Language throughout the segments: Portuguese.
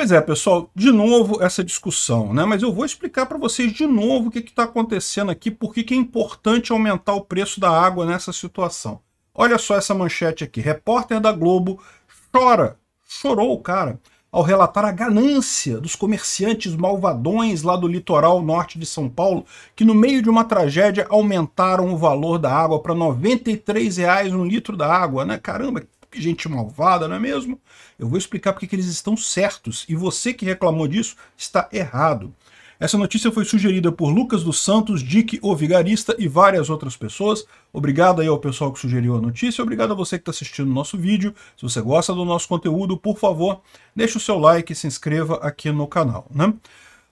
Pois é, pessoal, de novo essa discussão, né? Mas eu vou explicar para vocês de novo o que está acontecendo aqui, por que é importante aumentar o preço da água nessa situação. Olha só essa manchete aqui. Repórter da Globo chora, chorou o cara, ao relatar a ganância dos comerciantes malvadões lá do litoral norte de São Paulo, que no meio de uma tragédia aumentaram o valor da água para R$ 93 um litro da água, né? Caramba, que gente malvada, não é mesmo? Eu vou explicar porque que eles estão certos e você que reclamou disso está errado. Essa notícia foi sugerida por Lucas dos Santos, Dick, Ovigarista Vigarista e várias outras pessoas. Obrigado aí ao pessoal que sugeriu a notícia, obrigado a você que está assistindo o nosso vídeo. Se você gosta do nosso conteúdo, por favor, deixe o seu like e se inscreva aqui no canal. Né?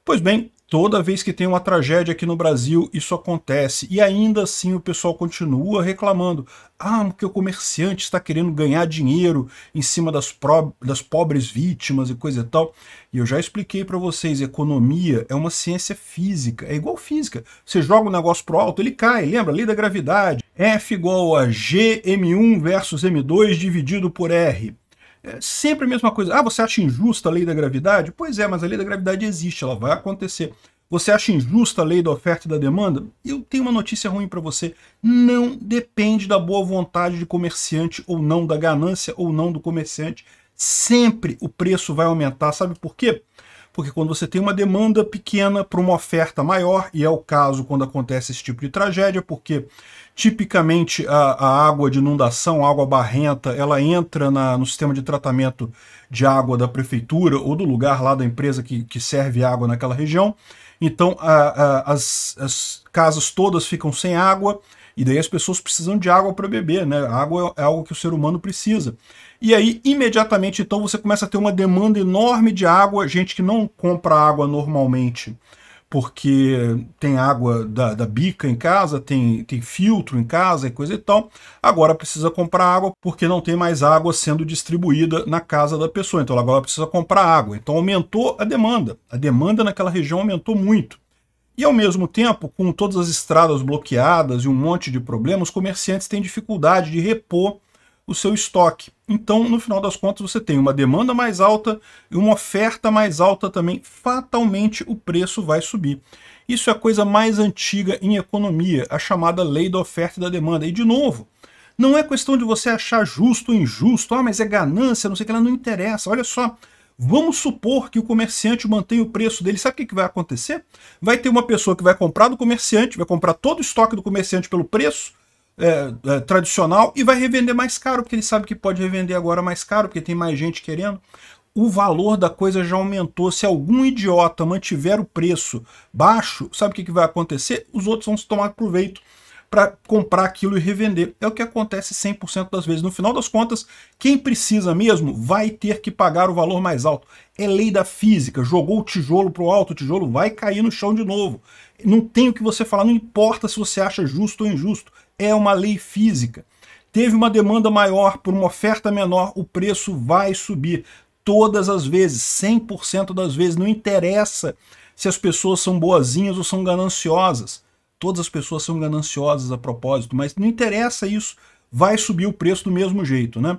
Pois bem, toda vez que tem uma tragédia aqui no Brasil, isso acontece. E ainda assim o pessoal continua reclamando. Ah, porque o comerciante está querendo ganhar dinheiro em cima das, pro... das pobres vítimas e coisa e tal. E eu já expliquei para vocês, economia é uma ciência física. É igual física. Você joga um negócio pro alto, ele cai. Lembra? Lei da gravidade. F igual a G M1 versus M2 dividido por R. É sempre a mesma coisa. Ah, você acha injusta a lei da gravidade? Pois é, mas a lei da gravidade existe, ela vai acontecer. Você acha injusta a lei da oferta e da demanda? Eu tenho uma notícia ruim para você. Não depende da boa vontade do comerciante ou não, da ganância ou não do comerciante. Sempre o preço vai aumentar. Sabe por quê? porque quando você tem uma demanda pequena para uma oferta maior, e é o caso quando acontece esse tipo de tragédia, porque tipicamente a, a água de inundação, a água barrenta, ela entra na, no sistema de tratamento de água da prefeitura ou do lugar lá da empresa que, que serve água naquela região. Então a, a, as, as casas todas ficam sem água, e daí as pessoas precisam de água para beber, né? água é algo que o ser humano precisa. E aí, imediatamente, então, você começa a ter uma demanda enorme de água, gente que não compra água normalmente porque tem água da, da, bica em casa, tem, tem filtro em casa e coisa e tal. Agora precisa comprar água porque não tem mais água sendo distribuída na casa da pessoa. Então agora precisa comprar água. Então aumentou a demanda. A demanda naquela região aumentou muito. E ao mesmo tempo, com todas as estradas bloqueadas e um monte de problemas, os comerciantes têm dificuldade de repor o seu estoque. Então, no final das contas, você tem uma demanda mais alta e uma oferta mais alta também. Fatalmente, o preço vai subir. Isso é a coisa mais antiga em economia, a chamada lei da oferta e da demanda. E, de novo, não é questão de você achar justo ou injusto. Ah, mas é ganância, não sei o que, ela não interessa. Olha só, Vamos supor que o comerciante mantenha o preço dele. Sabe o que, vai acontecer? Vai ter uma pessoa que vai comprar do comerciante, vai comprar todo o estoque do comerciante pelo preço é, é, tradicional e vai revender mais caro, porque ele sabe que pode revender agora mais caro, porque tem mais gente querendo o valor da coisa já aumentou. Se algum idiota mantiver o preço baixo, sabe o que, vai acontecer? Os outros vão se tomar proveito para comprar aquilo e revender. É o que acontece 100% das vezes. No final das contas, quem precisa mesmo vai ter que pagar o valor mais alto. É lei da física. Jogou o tijolo para o alto, o tijolo vai cair no chão de novo. Não tem o que você falar, não importa se você acha justo ou injusto. É uma lei física. Teve uma demanda maior por uma oferta menor, o preço vai subir todas as vezes, 100% das vezes, não interessa se as pessoas são boazinhas ou são gananciosas todas as pessoas são gananciosas a propósito, mas não interessa isso, vai subir o preço do mesmo jeito, né?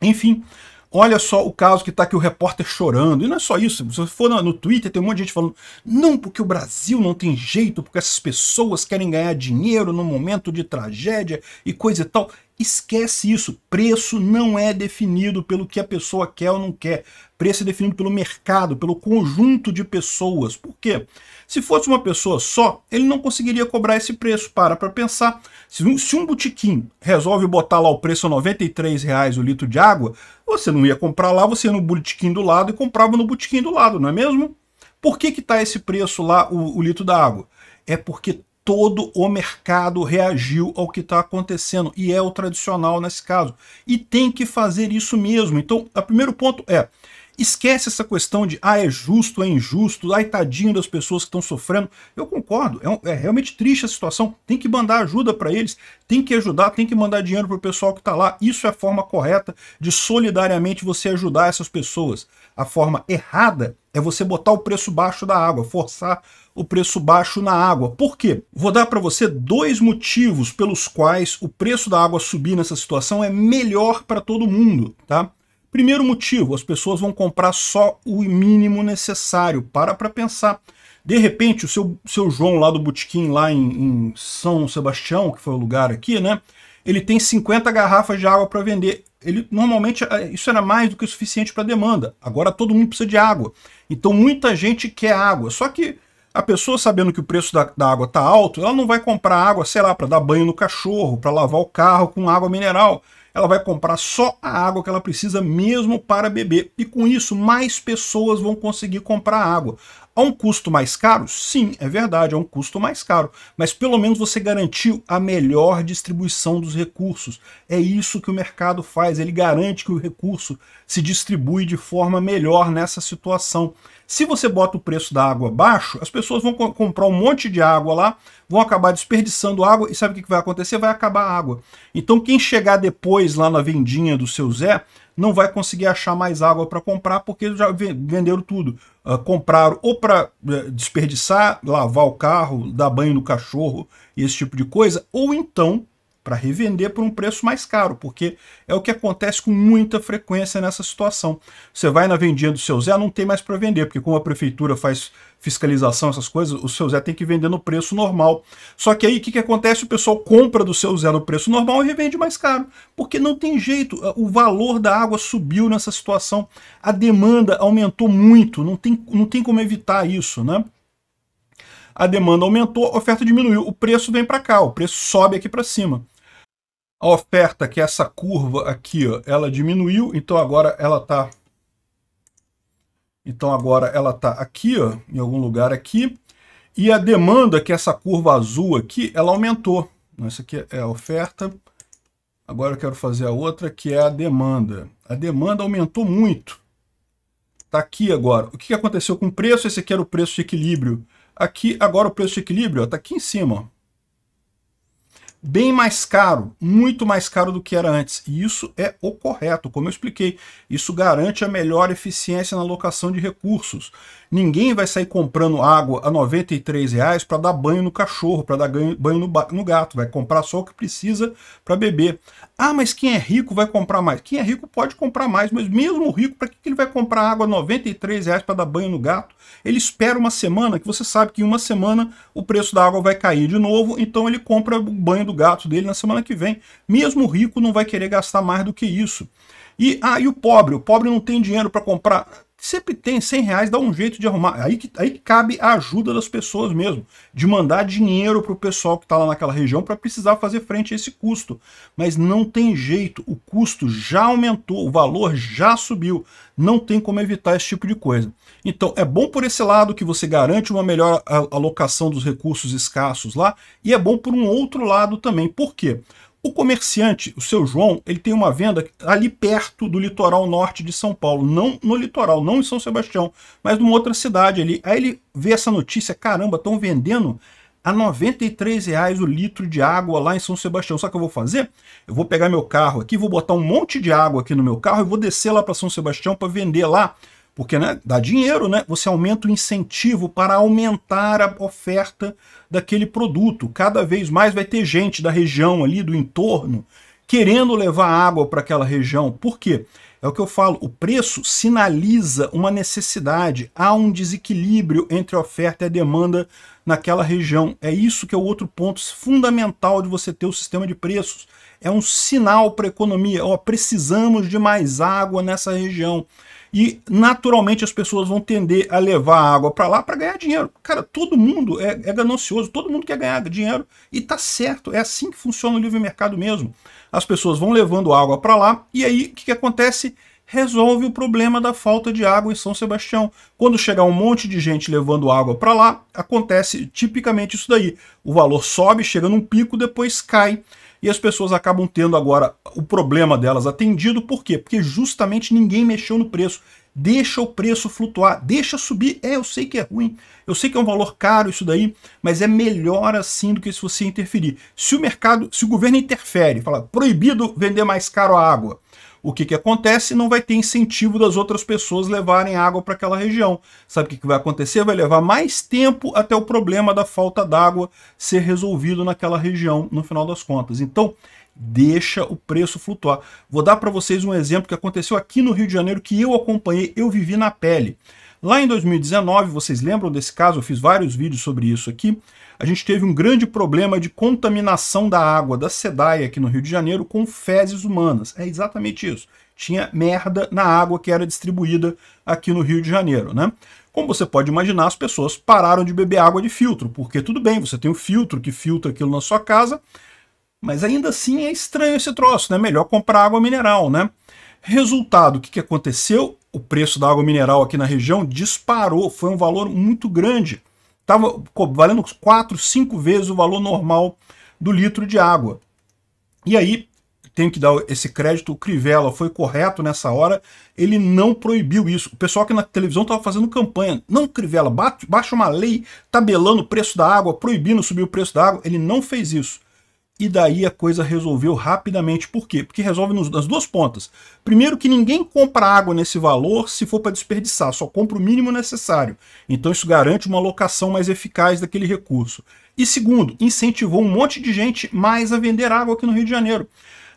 Enfim, olha só o caso que está aqui o repórter chorando. E não é só isso, se você for no Twitter, tem um monte de gente falando não, porque o Brasil não tem jeito, porque essas pessoas querem ganhar dinheiro num momento de tragédia e coisa e tal. Esquece isso. Preço não é definido pelo que a pessoa quer ou não quer. Preço é definido pelo mercado, pelo conjunto de pessoas. Por quê? Se fosse uma pessoa só, ele não conseguiria cobrar esse preço. Para para pensar. Se um, se um botequim resolve botar lá o preço R$ reais o litro de água, você não ia comprar lá, você ia no botequim do lado e comprava no botequim do lado, não é mesmo? Por que está esse preço lá, o, o litro da água? É porque todo o mercado reagiu ao que está acontecendo, e é o tradicional nesse caso. E tem que fazer isso mesmo. Então, o primeiro ponto é, esquece essa questão de, ah, é justo, é injusto, ai, tadinho das pessoas que estão sofrendo. Eu concordo, é, é, realmente triste a situação, tem que mandar ajuda para eles, tem que ajudar, tem que mandar dinheiro para o pessoal que está lá. Isso é a forma correta de solidariamente você ajudar essas pessoas. A forma errada é você botar o preço baixo da água, forçar o preço baixo na água. Por quê? Vou dar para você dois motivos pelos quais o preço da água subir nessa situação é melhor para todo mundo, tá? Primeiro motivo, as pessoas vão comprar só o mínimo necessário. Para para pensar. De repente, o seu, seu João lá do botequim, lá em, em São Sebastião, que foi o lugar aqui, né? Ele tem 50 garrafas de água para vender. Ele normalmente é, isso era mais do que o suficiente para demanda. Agora todo mundo precisa de água. Então muita gente quer água. Só que a pessoa sabendo que o preço da, da água está alto, ela não vai comprar água, sei lá, para dar banho no cachorro, para lavar o carro com água mineral. Ela vai comprar só a água que ela precisa mesmo para beber. E com isso, mais pessoas vão conseguir comprar água. A um custo mais caro? Sim, é verdade, é um custo mais caro. Mas pelo menos você garantiu a melhor distribuição dos recursos. É isso que o mercado faz, ele garante que o recurso se distribui de forma melhor nessa situação. Se você bota o preço da água baixo, as pessoas vão comprar um monte de água lá, vão acabar desperdiçando água e sabe o que vai acontecer? Vai acabar a água. Então quem chegar depois lá na vendinha do seu Zé, não vai conseguir achar mais água para comprar porque já venderam tudo uh, ah, comprar ou para uh, eh, desperdiçar, lavar o carro, dar banho no cachorro e esse tipo de coisa, ou então para revender por um preço mais caro, porque é o que acontece com muita frequência nessa situação. Você vai na vendinha do seu Zé, não tem mais para vender, porque como a prefeitura faz fiscalização, essas coisas, o seu Zé tem que vender no preço normal. Só que aí o que, que acontece? O pessoal compra do seu Zé no preço normal e revende mais caro, porque não tem jeito, o valor da água subiu nessa situação, a demanda aumentou muito, não tem, não tem como evitar isso, né? a demanda aumentou, a oferta diminuiu, o preço vem para cá, o preço sobe aqui para cima a oferta, que é essa curva aqui, ó, ela diminuiu, então agora ela está então agora ela está aqui, ó, em algum lugar aqui, e a demanda, que é essa curva azul aqui, ela aumentou. Então, essa aqui é a oferta, agora eu quero fazer a outra, que é a demanda. A demanda aumentou muito. Está aqui agora. O que aconteceu com o preço? Esse aqui era o preço de equilíbrio. Aqui, agora o preço de equilíbrio está aqui em cima. Ó bem mais caro, muito mais caro do que era antes. E isso é o correto, como eu expliquei. Isso garante a melhor eficiência na locação de recursos. Ninguém vai sair comprando água a R$ reais para dar banho no cachorro, para dar banho no, no gato. Vai comprar só o que precisa para beber. Ah, mas quem é rico vai comprar mais. Quem é rico pode comprar mais, mas mesmo rico, para que ele vai comprar água R$ reais para dar banho no gato? Ele espera uma semana, que você sabe que em uma semana o preço da água vai cair de novo, então ele compra o banho do do gato dele na semana que vem. Mesmo o rico não vai querer gastar mais do que isso. E, ah, o pobre? O pobre não tem dinheiro para comprar sempre tem 100 reais, dá um jeito de arrumar. Aí que, aí que cabe a ajuda das pessoas mesmo, de mandar dinheiro para o pessoal que está lá naquela região para precisar fazer frente a esse custo. Mas não tem jeito, o custo já aumentou, o valor já subiu, não tem como evitar esse tipo de coisa. Então é bom por esse lado que você garante uma melhor alocação dos recursos escassos lá, e é bom por um outro lado também. Por quê? O comerciante, o seu João, ele tem uma venda ali perto do litoral norte de São Paulo, não no litoral, não em São Sebastião, mas numa outra cidade ali. Aí ele vê essa notícia, caramba, estão vendendo a 93 reais o litro de água lá em São Sebastião. Sabe o que eu vou fazer? Eu vou pegar meu carro aqui, vou botar um monte de água aqui no meu carro e vou descer lá para São Sebastião para vender lá porque né, dá dinheiro, né? Você aumenta o incentivo para aumentar a oferta daquele produto. Cada vez mais vai ter gente da região ali, do entorno, querendo levar água para aquela região. Por quê? É o que eu falo, o preço sinaliza uma necessidade, há um desequilíbrio entre a oferta e a demanda naquela região. É isso que é o outro ponto fundamental de você ter o sistema de preços. É um sinal para a economia, ó, precisamos de mais água nessa região e naturalmente as pessoas vão tender a levar a água para lá para ganhar dinheiro. Cara, todo mundo é, é, ganancioso, todo mundo quer ganhar dinheiro e tá certo, é assim que funciona o livre mercado mesmo. As pessoas vão levando água para lá e aí o que, que acontece? Resolve o problema da falta de água em São Sebastião. Quando chegar um monte de gente levando água para lá, acontece tipicamente isso daí. O valor sobe, chega num pico, depois cai e as pessoas acabam tendo agora o problema delas atendido, por quê? Porque justamente ninguém mexeu no preço. Deixa o preço flutuar, deixa subir. É, eu sei que é ruim, eu sei que é um valor caro isso daí, mas é melhor assim do que se você interferir. Se o mercado, se o governo interfere, fala proibido vender mais caro a água, o que, que acontece? Não vai ter incentivo das outras pessoas levarem água para aquela região. Sabe o que, que vai acontecer? Vai levar mais tempo até o problema da falta d'água ser resolvido naquela região, no final das contas. Então, deixa o preço flutuar. Vou dar para vocês um exemplo que aconteceu aqui no Rio de Janeiro, que eu acompanhei, eu vivi na pele. Lá em 2019, vocês lembram desse caso? Eu fiz vários vídeos sobre isso aqui a gente teve um grande problema de contaminação da água da SEDAI aqui no Rio de Janeiro com fezes humanas. É exatamente isso. Tinha merda na água que era distribuída aqui no Rio de Janeiro, né? Como você pode imaginar, as pessoas pararam de beber água de filtro, porque tudo bem, você tem um filtro que filtra aquilo na sua casa, mas ainda assim é estranho esse troço, né? Melhor comprar água mineral, né? Resultado, o que, que aconteceu? O preço da água mineral aqui na região disparou, foi um valor muito grande. Estava valendo 4, 5 vezes o valor normal do litro de água. E aí, tenho que dar esse crédito, o Crivella foi correto nessa hora, ele não proibiu isso. O pessoal que na televisão estava fazendo campanha, não Crivella, baixa uma lei tabelando o preço da água, proibindo subir o preço da água, ele não fez isso. E daí a coisa resolveu rapidamente. Por quê? Porque resolve nos, nas duas pontas. Primeiro, que ninguém compra água nesse valor se for para desperdiçar, só compra o mínimo necessário. Então isso garante uma alocação mais eficaz daquele recurso. E segundo, incentivou um monte de gente mais a vender água aqui no Rio de Janeiro.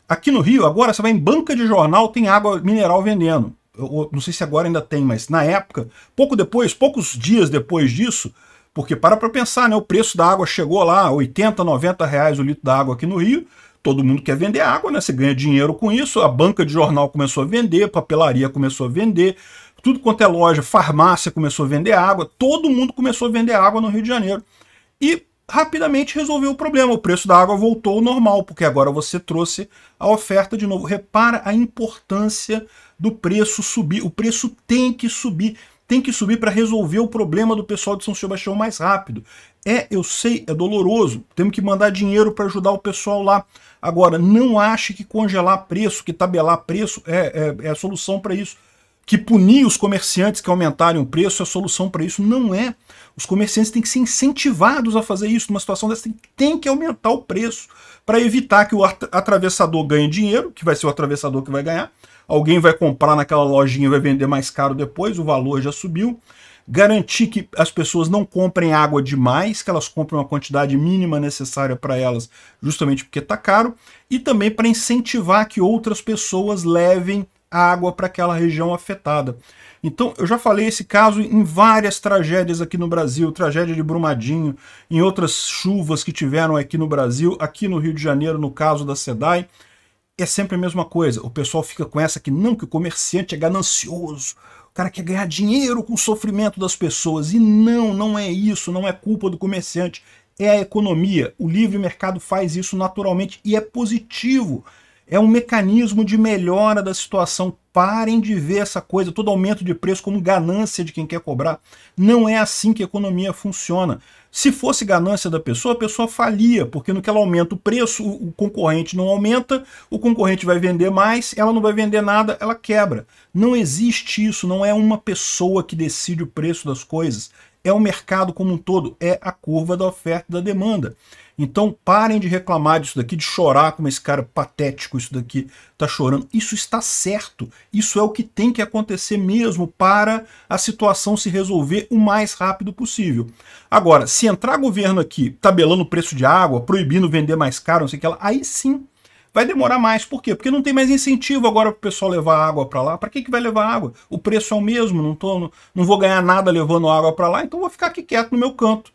Aqui no Rio, agora você vai em banca de jornal, tem água mineral vendendo. Eu, não sei se agora ainda tem, mas na época, pouco depois, poucos dias depois disso, porque para para pensar, né? O preço da água chegou lá, 80, 90 reais o litro da água aqui no Rio. Todo mundo quer vender água, né? Você ganha dinheiro com isso. A banca de jornal começou a vender, papelaria começou a vender, tudo quanto é loja, farmácia começou a vender água. Todo mundo começou a vender água no Rio de Janeiro. E rapidamente resolveu o problema. O preço da água voltou ao normal, porque agora você trouxe a oferta de novo. Repara a importância do preço subir. O preço tem que subir tem que subir para resolver o problema do pessoal de São Sebastião mais rápido. É, eu sei, é doloroso, temos que mandar dinheiro para ajudar o pessoal lá. Agora, não ache que congelar preço, que tabelar preço é, é, é a solução para isso. Que punir os comerciantes que aumentarem o preço é a solução para isso. Não é. Os comerciantes têm que ser incentivados a fazer isso. Numa situação dessa, tem, tem que aumentar o preço para evitar que o atravessador ganhe dinheiro, que vai ser o atravessador que vai ganhar, alguém vai comprar naquela lojinha e vai vender mais caro depois, o valor já subiu. Garantir que as pessoas não comprem água demais, que elas comprem uma quantidade mínima necessária para elas, justamente porque está caro. E também para incentivar que outras pessoas levem água para aquela região afetada. Então, eu já falei esse caso em várias tragédias aqui no Brasil, tragédia de Brumadinho, em outras chuvas que tiveram aqui no Brasil, aqui no Rio de Janeiro, no caso da SEDAI é sempre a mesma coisa. O pessoal fica com essa que não, que o comerciante é ganancioso, o cara quer ganhar dinheiro com o sofrimento das pessoas. E não, não é isso, não é culpa do comerciante, é a economia. O livre mercado faz isso naturalmente e é positivo é um mecanismo de melhora da situação. Parem de ver essa coisa, todo aumento de preço, como ganância de quem quer cobrar. Não é assim que a economia funciona. Se fosse ganância da pessoa, a pessoa falia, porque no que ela aumenta o preço, o concorrente não aumenta, o concorrente vai vender mais, ela não vai vender nada, ela quebra. Não existe isso, não é uma pessoa que decide o preço das coisas. É o mercado como um todo, é a curva da oferta e da demanda. Então parem de reclamar disso daqui, de chorar como esse cara patético, isso daqui está chorando. Isso está certo. Isso é o que tem que acontecer mesmo para a situação se resolver o mais rápido possível. Agora, se entrar governo aqui tabelando o preço de água, proibindo vender mais caro, não sei o que lá, aí sim vai demorar mais. Por quê? Porque não tem mais incentivo agora para o pessoal levar água para lá. Para que, que vai levar água? O preço é o mesmo, não, tô, não, não vou ganhar nada levando água para lá, então vou ficar aqui quieto no meu canto.